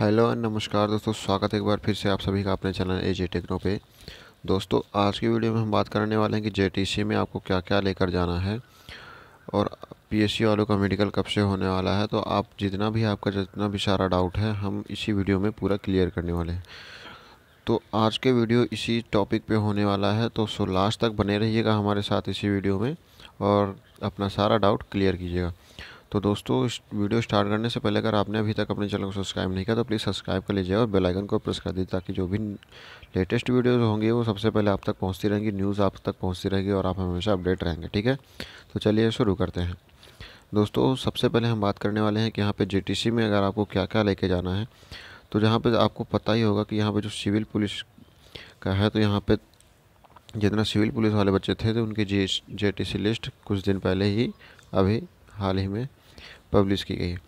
hello and नमस्कार दोस्तों स्वागत है एक बार फिर से आप सभी का अपने चैनल ए जे टेक्नो पे दोस्तों आज की वीडियो में हम बात करने वाले हैं कि जे में आपको क्या क्या लेकर जाना है और पीएससी वालों का मेडिकल कब से होने वाला है तो आप जितना भी आपका जितना भी सारा डाउट है हम इसी वीडियो में पूरा क्लियर करने वाले हैं तो आज के वीडियो इसी टॉपिक पे होने वाला है तो सो लास्ट तक बने रहिएगा हमारे साथ इसी वीडियो में और अपना सारा डाउट क्लियर कीजिएगा तो दोस्तों वीडियो स्टार्ट करने से पहले अगर आपने अभी तक अपने चैनल को सब्सक्राइब नहीं किया तो प्लीज़ सब्सक्राइब कर लीजिए और बेल आइकन को प्रेस कर दीजिए ताकि जो भी लेटेस्ट वीडियोस होंगी वो सबसे पहले आप तक पहुंचती रहेंगी न्यूज़ आप तक पहुंचती रहेगी और आप हमेशा अपडेट रहेंगे ठीक है तो चलिए शुरू करते हैं दोस्तों सबसे पहले हम बात करने वाले हैं कि यहाँ पर जे में अगर आपको क्या क्या लेके जाना है तो जहाँ पर आपको पता ही होगा कि यहाँ पर जो सिविल पुलिस का है तो यहाँ पर जितना सिविल पुलिस वाले बच्चे थे तो उनकी जे जे लिस्ट कुछ दिन पहले ही अभी हाल ही में पब्लिश की गई है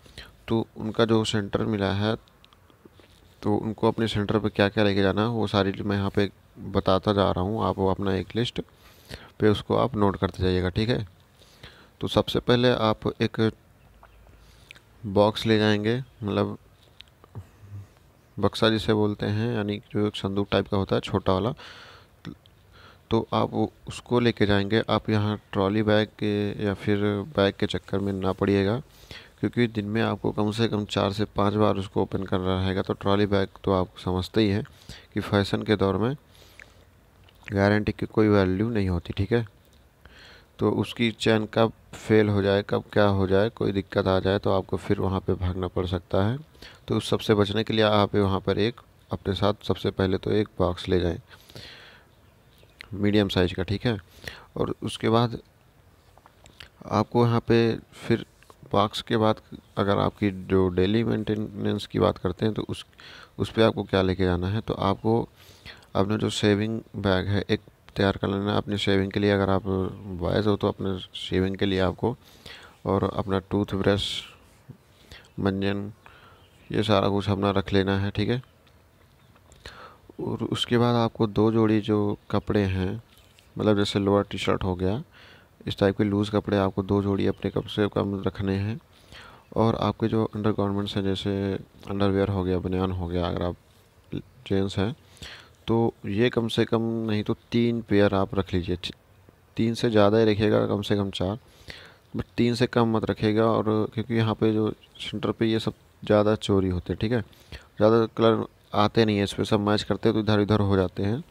तो उनका जो सेंटर मिला है तो उनको अपने सेंटर पर क्या क्या लेके जाना है वो सारी मैं यहाँ पे बताता जा रहा हूँ आप वो अपना एक लिस्ट पे उसको आप नोट करते जाइएगा ठीक है तो सबसे पहले आप एक बॉक्स ले जाएंगे मतलब बक्सा जिसे बोलते हैं यानी जो एक संदूक टाइप का होता है छोटा वाला तो आप उसको लेके जाएंगे आप यहाँ ट्रॉली बैग के या फिर बैग के चक्कर में ना पड़िएगा क्योंकि दिन में आपको कम से कम चार से पाँच बार उसको ओपन करना रहेगा तो ट्रॉली बैग तो आप समझते ही हैं कि फैशन के दौर में गारंटी की कोई वैल्यू नहीं होती ठीक है तो उसकी चैन कब फेल हो जाए कब क्या हो जाए कोई दिक्कत आ जाए तो आपको फिर वहाँ पर भागना पड़ सकता है तो उस सबसे बचने के लिए आप वहाँ पर एक अपने साथ सबसे पहले तो एक बॉक्स ले जाएँ मीडियम साइज़ का ठीक है और उसके बाद आपको यहाँ पे फिर बॉक्स के बाद अगर आपकी जो डेली मेंटेनेंस की बात करते हैं तो उस उस पर आपको क्या लेके जाना है तो आपको अपना जो सेविंग बैग है एक तैयार कर लेना है अपनी सेविंग के लिए अगर आप बॉयज़ हो तो अपने सेविंग के लिए आपको और अपना टूथब्रश मंजन ये सारा कुछ अपना रख लेना है ठीक है और उसके बाद आपको दो जोड़ी जो कपड़े हैं मतलब जैसे लोअर टी शर्ट हो गया इस टाइप के लूज़ कपड़े आपको दो जोड़ी अपने कम से कम रखने हैं और आपके जो अंडर गारमेंट्स हैं जैसे अंडरवेयर हो गया बनियान हो गया अगर आप जेंट्स हैं तो ये कम से कम नहीं तो तीन पेयर आप रख लीजिए तीन से ज़्यादा ही रखिएगा कम से कम चार बट तीन से कम मत रखिएगा और क्योंकि यहाँ पे जो सेंटर पे ये सब ज़्यादा चोरी होते हैं ठीक है ज़्यादा कलर आते नहीं है पर सब मैच करते हैं तो इधर उधर हो जाते हैं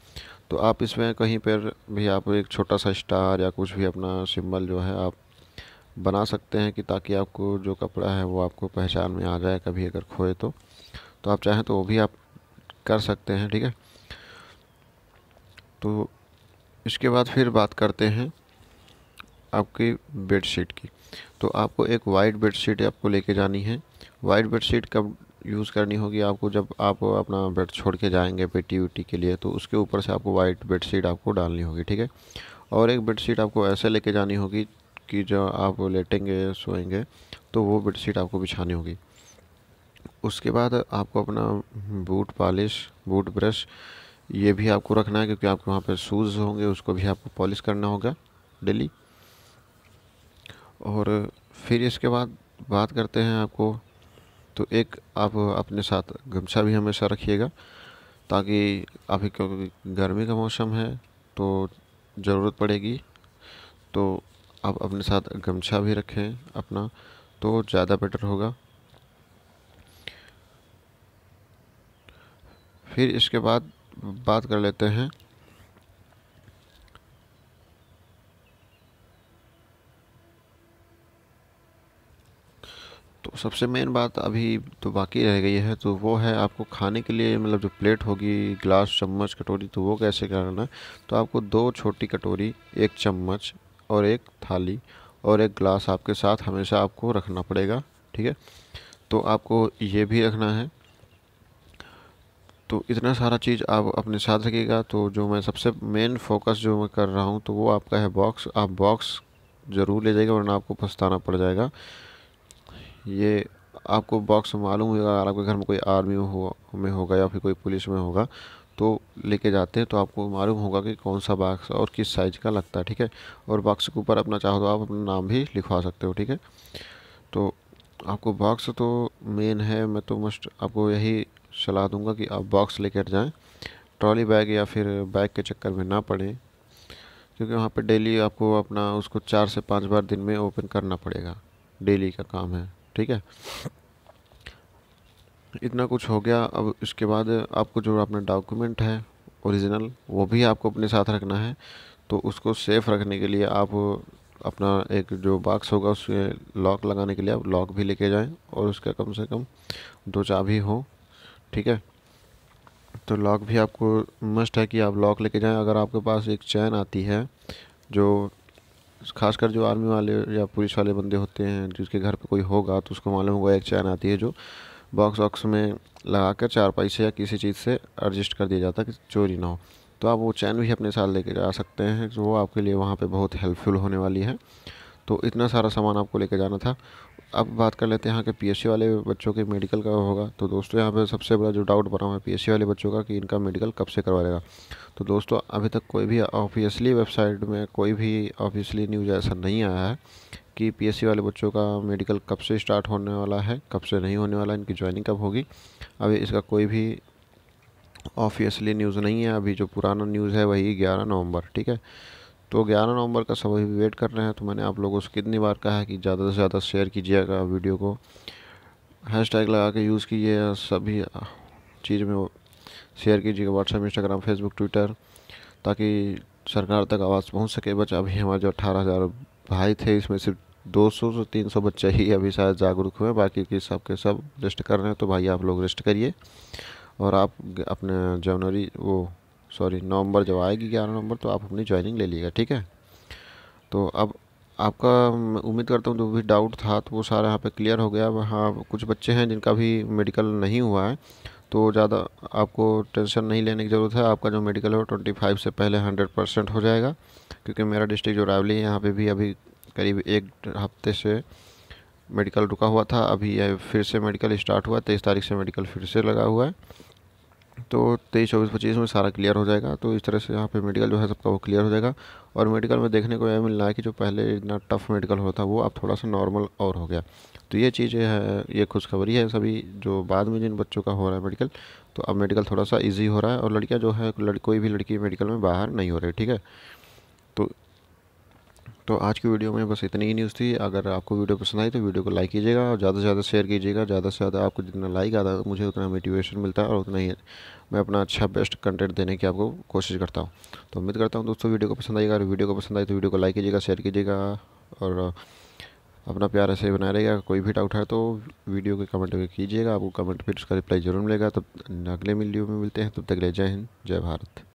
तो आप इसमें कहीं पर भी आप एक छोटा सा स्टार या कुछ भी अपना सिंबल जो है आप बना सकते हैं कि ताकि आपको जो कपड़ा है वो आपको पहचान में आ जाए कभी अगर खोए तो तो आप चाहें तो वो भी आप कर सकते हैं ठीक है तो इसके बाद फिर बात करते हैं आपकी बेडशीट की तो आपको एक वाइट बेडशीट आपको लेके जानी है वाइट बेडशीट कब यूज़ करनी होगी आपको जब आप अपना बेड छोड़ के जाएंगे पेटी उटी के लिए तो उसके ऊपर से आपको वाइट बेड शीट आपको डालनी होगी ठीक है और एक बेड शीट आपको ऐसे लेके जानी होगी कि जो आप लेटेंगे सोएंगे तो वो बेड शीट आपको बिछानी होगी उसके बाद आपको अपना बूट पॉलिश बूट ब्रश ये भी आपको रखना है क्योंकि आपके वहाँ पर शूज़ होंगे उसको भी आपको पॉलिश करना होगा डेली और फिर इसके बाद बात करते हैं आपको तो एक आप अपने साथ गमछा भी हमेशा रखिएगा ताकि अभी क्योंकि गर्मी का मौसम है तो ज़रूरत पड़ेगी तो आप अपने साथ गमछा भी रखें अपना तो ज़्यादा बेटर होगा फिर इसके बाद बात कर लेते हैं सबसे मेन बात अभी तो बाकी रह गई है तो वो है आपको खाने के लिए मतलब जो प्लेट होगी ग्लास चम्मच कटोरी तो वो कैसे है तो आपको दो छोटी कटोरी एक चम्मच और एक थाली और एक ग्लास आपके साथ हमेशा आपको रखना पड़ेगा ठीक है तो आपको ये भी रखना है तो इतना सारा चीज़ आप अपने साथ रखिएगा तो जो मैं सबसे मेन फोकस जो मैं कर रहा हूँ तो वो आपका है बॉक्स आप बॉक्स ज़रूर ले जाइएगा वरना आपको पछताना पड़ जाएगा ये आपको बॉक्स मालूम होगा अगर आपके घर में कोई आर्मी हो में होगा या फिर कोई पुलिस में होगा तो लेके जाते हैं तो आपको मालूम होगा कि कौन सा बॉक्स और किस साइज़ का लगता है ठीक है और बॉक्स के ऊपर अपना चाहो तो आप अपना नाम भी लिखवा सकते हो ठीक है तो आपको बॉक्स तो मेन है मैं तो मस्ट आपको यही सलाह दूंगा कि आप बॉक्स लेकर जाएं ट्रॉली बैग या फिर बैग के चक्कर में ना पड़ें क्योंकि वहाँ पर डेली आपको अपना उसको चार से पाँच बार दिन में ओपन करना पड़ेगा डेली का काम है ठीक है इतना कुछ हो गया अब इसके बाद आपको जो अपना डॉक्यूमेंट है ओरिजिनल वो भी आपको अपने साथ रखना है तो उसको सेफ रखने के लिए आप अपना एक जो बॉक्स होगा उसमें लॉक लगाने के लिए आप लॉक भी लेके जाएं और उसका कम से कम दो चाबी हो ठीक है तो लॉक भी आपको मस्ट है कि आप लॉक लेके जाएं अगर आपके पास एक चैन आती है जो खासकर जो आर्मी वाले या पुलिस वाले बंदे होते हैं जिसके घर पे कोई होगा तो उसको मालूम होगा एक चैन आती है जो बॉक्स वॉक्स में लगा कर चारपाई से या किसी चीज़ से एडजस्ट कर दिया जाता है कि चोरी ना हो तो आप वो चैन भी अपने साथ लेके जा सकते हैं जो आपके लिए वहाँ पर बहुत हेल्पफुल होने वाली है तो इतना सारा सामान आपको लेकर जाना था अब बात कर लेते हैं यहाँ के पी वाले बच्चों के मेडिकल का होगा तो दोस्तों यहाँ पे सबसे बड़ा जो डाउट बना हुआ है पी वाले बच्चों का कि इनका मेडिकल कब से करवाएगा तो दोस्तों अभी तक कोई भी ऑफिशियली वेबसाइट में कोई भी ऑफिशियली न्यूज़ ऐसा नहीं आया है कि पी वाले बच्चों का मेडिकल कब से स्टार्ट होने वाला है कब से नहीं होने वाला इनकी ज्वाइनिंग कब होगी अभी इसका कोई भी ऑफिशियली न्यूज़ नहीं है अभी जो पुराना न्यूज़ है वही ग्यारह नवम्बर ठीक है तो ग्यारह नवंबर का सब अभी वेट कर रहे हैं तो मैंने आप लोगों से कितनी बार कहा है कि ज़्यादा से ज़्यादा शेयर कीजिएगा वीडियो को हैश टैग लगा के यूज़ कीजिए सभी चीज़ में शेयर कीजिएगा व्हाट्सएप इंस्टाग्राम फेसबुक ट्विटर ताकि सरकार तक आवाज़ पहुंच सके बच अभी हमारे जो अठारह हज़ार भाई थे इसमें सिर्फ 200 से 300 बच्चे ही अभी शायद जागरूक हुए बाकी के सब के सब रेस्ट कर रहे हैं तो भाई आप लोग रेस्ट करिए और आप अपने जनवरी वो सॉरी नवंबर जब आएगी ग्यारह नवंबर तो आप अपनी ज्वाइनिंग ले लीजिएगा ठीक है तो अब आपका उम्मीद करता हूँ जो भी डाउट था तो वो सारा यहाँ पे क्लियर हो गया हाँ कुछ बच्चे हैं जिनका भी मेडिकल नहीं हुआ है तो ज़्यादा आपको टेंशन नहीं लेने की ज़रूरत है आपका जो मेडिकल है ट्वेंटी फाइव से पहले हंड्रेड परसेंट हो जाएगा क्योंकि मेरा डिस्ट्रिक्ट जो रावली है यहाँ पर भी अभी करीब एक हफ्ते से मेडिकल रुका हुआ था अभी फिर से मेडिकल स्टार्ट हुआ तेईस तारीख से मेडिकल फिर से लगा हुआ है तो तेईस चौबीस पच्चीस में सारा क्लियर हो जाएगा तो इस तरह से यहाँ पे मेडिकल जो है सबका वो क्लियर हो जाएगा और मेडिकल में देखने को यह मिल रहा है कि जो पहले इतना टफ मेडिकल होता वो अब थोड़ा सा नॉर्मल और हो गया तो ये चीज़ है ये खुशखबरी है सभी जो बाद में जिन बच्चों का हो रहा है मेडिकल तो अब मेडिकल थोड़ा सा ईजी हो रहा है और लड़कियाँ जो है लड़, कोई भी लड़की मेडिकल में बाहर नहीं हो रही ठीक है तो तो आज की वीडियो में बस इतनी ही न्यूज़ थी अगर आपको वीडियो पसंद आई तो वीडियो को लाइक कीजिएगा और ज़्यादा से ज़्यादा शेयर कीजिएगा ज़्यादा से ज़्यादा आपको जितना लाइक आता है मुझे उतना मोटिवेशन मिलता है और उतना ही मैं अपना अच्छा बेस्ट कंटेंट देने की आपको कोशिश करता हूँ तो उम्मीद करता हूँ दोस्तों वीडियो को पसंद आएगा और वीडियो को पसंद आई तो वीडियो को लाइक कीजिएगा शेयर कीजिएगा और अपना प्यार ऐसे बनाए रहेगा कोई भी डाउट है तो वीडियो के कमेंट में कीजिएगा आपको कमेंट फिर उसका रिप्लाई जरूर मिलेगा तब अगले वीडियो में मिलते हैं तब तक ले जय हिंद जय भारत